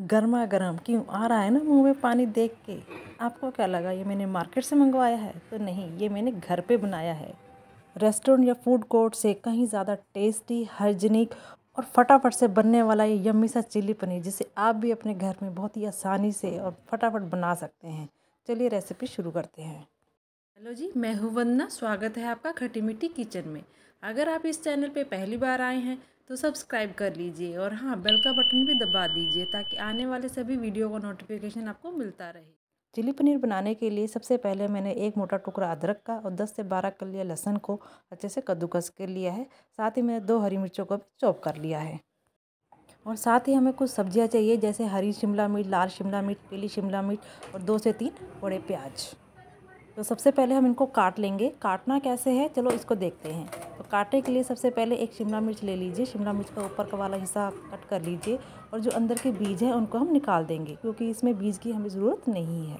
गर्मा गर्म क्यों आ रहा है ना मुंह में पानी देख के आपको क्या लगा ये मैंने मार्केट से मंगवाया है तो नहीं ये मैंने घर पे बनाया है रेस्टोरेंट या फूड कोर्ट से कहीं ज़्यादा टेस्टी हाइजीनिक और फटाफट से बनने वाला ये यम्मी सा चिल्ली पनीर जिसे आप भी अपने घर में बहुत ही आसानी से और फटाफट बना सकते हैं चलिए रेसिपी शुरू करते हैं हेलो जी मैं हूँ वंदना स्वागत है आपका खटी मिट्टी किचन में अगर आप इस चैनल पे पहली बार आए हैं तो सब्सक्राइब कर लीजिए और हाँ बेल का बटन भी दबा दीजिए ताकि आने वाले सभी वीडियो का नोटिफिकेशन आपको मिलता रहे चिली पनीर बनाने के लिए सबसे पहले मैंने एक मोटा टुकड़ा अदरक का और 10 से 12 कलिया लहसुन को अच्छे से कद्दूकस कर लिया है साथ ही मैंने दो हरी मिर्चों को भी चॉप कर लिया है और साथ ही हमें कुछ सब्जियां चाहिए जैसे हरी शिमला मिर्च लाल शिमला मिर्च पीली शिमला मिर्च और दो से तीन बड़े प्याज तो सबसे पहले हम इनको काट लेंगे काटना कैसे है चलो इसको देखते हैं काटने के लिए सबसे पहले एक शिमला मिर्च ले लीजिए शिमला मिर्च का ऊपर का वाला हिस्सा कट कर लीजिए और जो अंदर के बीज हैं उनको हम निकाल देंगे क्योंकि इसमें बीज की हमें ज़रूरत नहीं है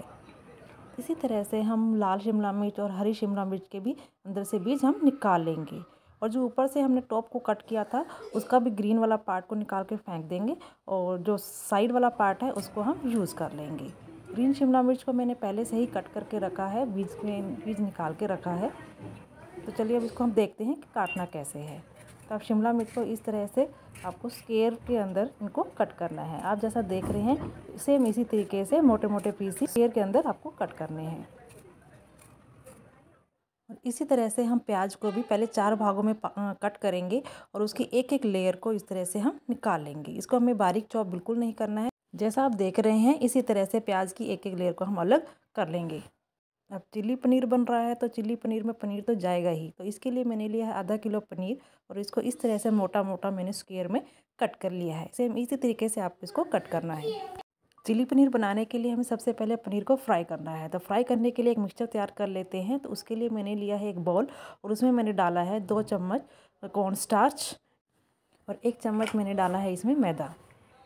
इसी तरह से हम लाल शिमला मिर्च और हरी शिमला मिर्च के भी अंदर से बीज हम निकाल लेंगे और जो ऊपर से हमने टॉप को कट किया था उसका भी ग्रीन वाला पार्ट को निकाल के फेंक देंगे और जो साइड वाला पार्ट है उसको हम यूज़ कर लेंगे ग्रीन शिमला मिर्च को मैंने पहले से ही कट करके रखा है बीज में बीज निकाल के रखा है तो चलिए अब इसको हम देखते हैं कि काटना कैसे है तो आप शिमला मिर्च को इस तरह से आपको स्केयर के अंदर इनको कट करना है आप जैसा देख रहे हैं सेम इसी तरीके से मोटे मोटे पीस स्केयर के अंदर आपको कट करने हैं और इसी तरह से हम प्याज को भी पहले चार भागों में कट करेंगे और उसकी एक एक लेयर को इस तरह से हम निकाल लेंगे इसको हमें बारीक चॉप बिल्कुल नहीं करना है जैसा आप देख रहे हैं इसी तरह से प्याज की एक एक लेयर को हम अलग कर लेंगे अब चिली पनीर बन रहा है तो चिली पनीर में पनीर तो जाएगा ही तो इसके लिए मैंने लिया है आधा किलो पनीर और इसको इस तरह से मोटा मोटा मैंने स्क्वेयर में कट कर लिया है सेम इसी तरीके से आपको इसको कट करना है चिली पनीर बनाने के लिए हमें सबसे पहले पनीर को फ्राई करना है तो फ्राई करने के लिए एक मिक्सचर तैयार कर लेते हैं तो उसके लिए मैंने लिया है एक बॉल और उसमें मैंने डाला है दो चम्मच कॉर्न स्टार्च और एक चम्मच मैंने डाला है इसमें मैदा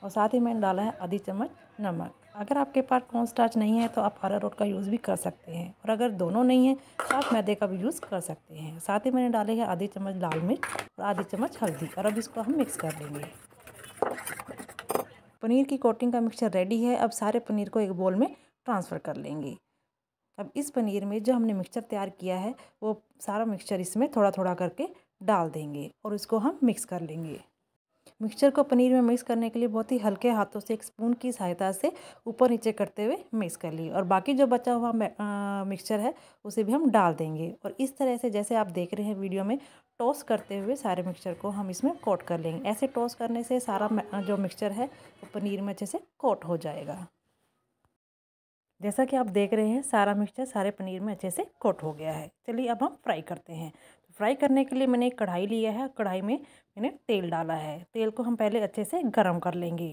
और साथ ही मैंने डाला है आधी चम्मच नमक अगर आपके पास कौन स्टार्च नहीं है तो आप आरा रोट का यूज़ भी कर सकते हैं और अगर दोनों नहीं है तो आप मैदे का भी यूज़ कर सकते हैं साथ ही मैंने डाले हैं आधी चम्मच लाल मिर्च और आधी चम्मच हल्दी और अब इसको हम मिक्स कर लेंगे पनीर की कोटिंग का मिक्सचर रेडी है अब सारे पनीर को एक बोल में ट्रांसफ़र कर लेंगे अब इस पनीर में जो हमने मिक्सचर तैयार किया है वो सारा मिक्सचर इसमें थोड़ा थोड़ा करके डाल देंगे और इसको हम मिक्स कर लेंगे मिक्सचर को पनीर में मिक्स करने के लिए बहुत ही हल्के हाथों से एक स्पून की सहायता से ऊपर नीचे करते हुए मिक्स कर लिए और बाकी जो बचा हुआ मिक्सचर है उसे भी हम डाल देंगे और इस तरह से जैसे आप देख रहे हैं वीडियो में टॉस करते हुए सारे मिक्सचर को हम इसमें कोट कर लेंगे ऐसे टॉस करने से सारा जो मिक्सचर है वो पनीर में अच्छे से कोट हो जाएगा जैसा कि आप देख रहे हैं सारा मिक्सचर सारे पनीर में अच्छे से कोट हो गया है चलिए अब हम फ्राई करते हैं फ्राई करने के लिए मैंने एक कढ़ाई लिया है कढ़ाई में मैंने तेल डाला है तेल को हम पहले अच्छे से गर्म कर लेंगे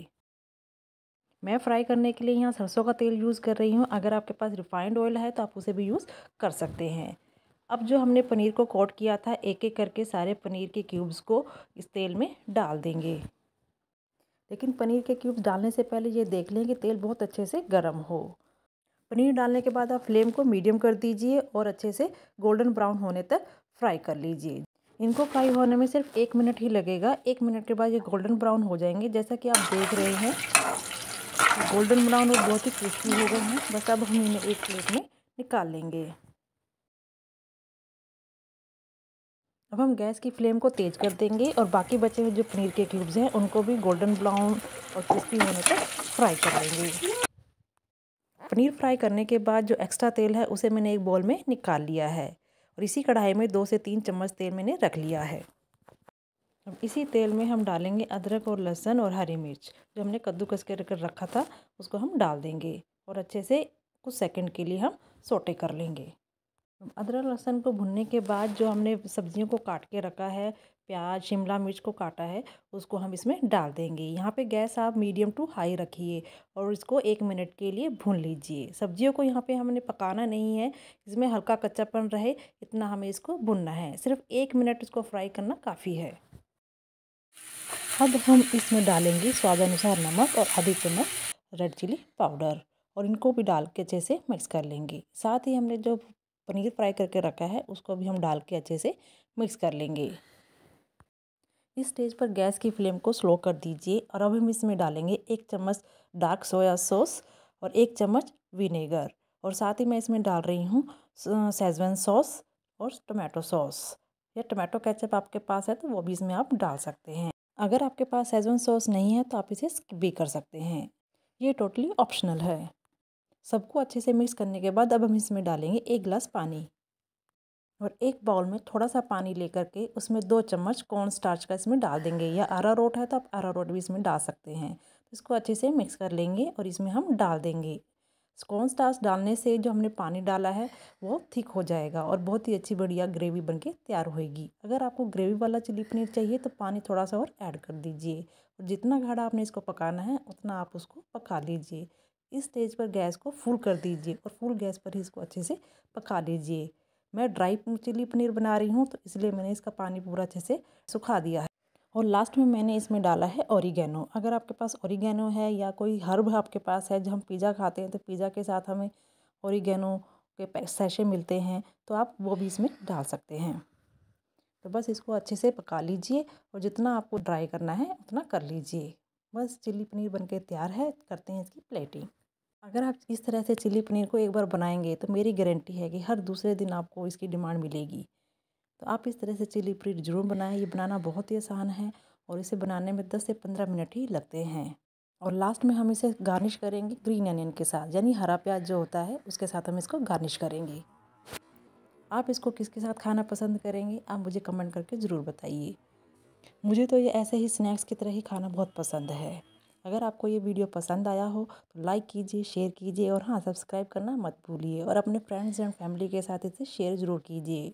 मैं फ्राई करने के लिए यहाँ सरसों का तेल यूज़ कर रही हूँ अगर आपके पास रिफाइंड ऑयल है तो आप उसे भी यूज़ कर सकते हैं अब जो हमने पनीर को कोट किया था एक एक करके सारे पनीर के क्यूब्स को इस तेल में डाल देंगे लेकिन पनीर के क्यूब्स डालने से पहले ये देख लें कि तेल बहुत अच्छे से गर्म हो पनीर डालने के बाद आप फ्लेम को मीडियम कर दीजिए और अच्छे से गोल्डन ब्राउन होने तक फ्राई कर लीजिए इनको फ्राई होने में सिर्फ एक मिनट ही लगेगा एक मिनट के बाद ये गोल्डन ब्राउन हो जाएंगे जैसा कि आप देख रहे हैं गोल्डन ब्राउन और बहुत ही क्रिस्पी हो गए हैं बस अब हम इन्हें एक प्लेट में निकाल लेंगे अब हम गैस की फ्लेम को तेज़ कर देंगे और बाकी बचे हुए जो पनीर के क्यूब्स हैं उनको भी गोल्डन ब्राउन और क्रिस्पी होने तक फ्राई कर लेंगे पनीर फ्राई करने के बाद जो एक्स्ट्रा तेल है उसे मैंने एक बॉल में निकाल लिया है और इसी कढ़ाई में दो से तीन चम्मच तेल मैंने रख लिया है अब इसी तेल में हम डालेंगे अदरक और लहसुन और हरी मिर्च जो हमने कद्दूकस के कर रखा था उसको हम डाल देंगे और अच्छे से कुछ सेकंड के लिए हम सोटे कर लेंगे अदरक लहसुन को भुनने के बाद जो हमने सब्जियों को काट के रखा है प्याज शिमला मिर्च को काटा है उसको हम इसमें डाल देंगे यहाँ पे गैस आप मीडियम टू हाई रखिए और इसको एक मिनट के लिए भून लीजिए सब्जियों को यहाँ पे हमने पकाना नहीं है इसमें हल्का कच्चापन रहे इतना हमें इसको भुनना है सिर्फ एक मिनट इसको फ्राई करना काफ़ी है अब हम इसमें डालेंगे स्वाद अनुसार नमक और आधी चम्मच रेड चिली पाउडर और इनको भी डाल के अच्छे से मिक्स कर लेंगे साथ ही हमने जो पनीर फ्राई करके रखा है उसको भी हम डाल के अच्छे से मिक्स कर लेंगे इस स्टेज पर गैस की फ्लेम को स्लो कर दीजिए और अब हम इसमें डालेंगे एक चम्मच डार्क सोया सॉस और एक चम्मच विनेगर और साथ ही मैं इसमें डाल रही हूँ सेजवान सॉस और टोमेटो सॉस या टोमेटो कैचअप आपके पास है तो वो भी इसमें आप डाल सकते हैं अगर आपके पास सेजवान सॉस नहीं है तो आप इसे स्किप भी कर सकते हैं ये टोटली ऑप्शनल है सबको अच्छे से मिक्स करने के बाद अब हम इसमें डालेंगे एक गिलास पानी और एक बाउल में थोड़ा सा पानी लेकर के उसमें दो चम्मच कॉर्न स्टार्च का इसमें डाल देंगे या आरा रोट है तो आप आरा रोट भी इसमें डाल सकते हैं तो इसको अच्छे से मिक्स कर लेंगे और इसमें हम डाल देंगे कॉर्न स्टार्च डालने से जो हमने पानी डाला है वो थिक हो जाएगा और बहुत ही अच्छी बढ़िया ग्रेवी बन के तैयार होएगी अगर आपको ग्रेवी वाला चिली पनीर चाहिए तो पानी थोड़ा सा और ऐड कर दीजिए और जितना घाड़ा आपने इसको पकाना है उतना आप उसको पका लीजिए इस स्टेज पर गैस को फुल कर दीजिए और फुल गैस पर ही इसको अच्छे से पका लीजिए मैं ड्राई चिली पनीर बना रही हूँ तो इसलिए मैंने इसका पानी पूरा अच्छे से सुखा दिया है और लास्ट में मैंने इसमें डाला है ओरिगेनो अगर आपके पास ओरिगेनो है या कोई हर्ब आपके पास है जब हम पिज़्ज़ा खाते हैं तो पिज़्ज़ा के साथ हमें ओरिगेनो के सैशे मिलते हैं तो आप वो भी इसमें डाल सकते हैं तो बस इसको अच्छे से पका लीजिए और जितना आपको ड्राई करना है उतना कर लीजिए बस चिली पनीर बनके तैयार है करते हैं इसकी प्लेटिंग अगर आप इस तरह से चिली पनीर को एक बार बनाएंगे तो मेरी गारंटी है कि हर दूसरे दिन आपको इसकी डिमांड मिलेगी तो आप इस तरह से चिली पनीर ज़रूर बनाएं ये बनाना बहुत ही आसान है और इसे बनाने में दस से पंद्रह मिनट ही लगते हैं और लास्ट में हम इसे गार्निश करेंगे ग्रीन अनियन के साथ यानी हरा प्याज जो होता है उसके साथ हम इसको गार्निश करेंगे आप इसको किसके साथ खाना पसंद करेंगे आप मुझे कमेंट करके ज़रूर बताइए मुझे तो ये ऐसे ही स्नैक्स की तरह ही खाना बहुत पसंद है अगर आपको ये वीडियो पसंद आया हो तो लाइक कीजिए शेयर कीजिए और हाँ सब्सक्राइब करना मत भूलिए और अपने फ्रेंड्स एंड फैमिली के साथ इसे शेयर ज़रूर कीजिए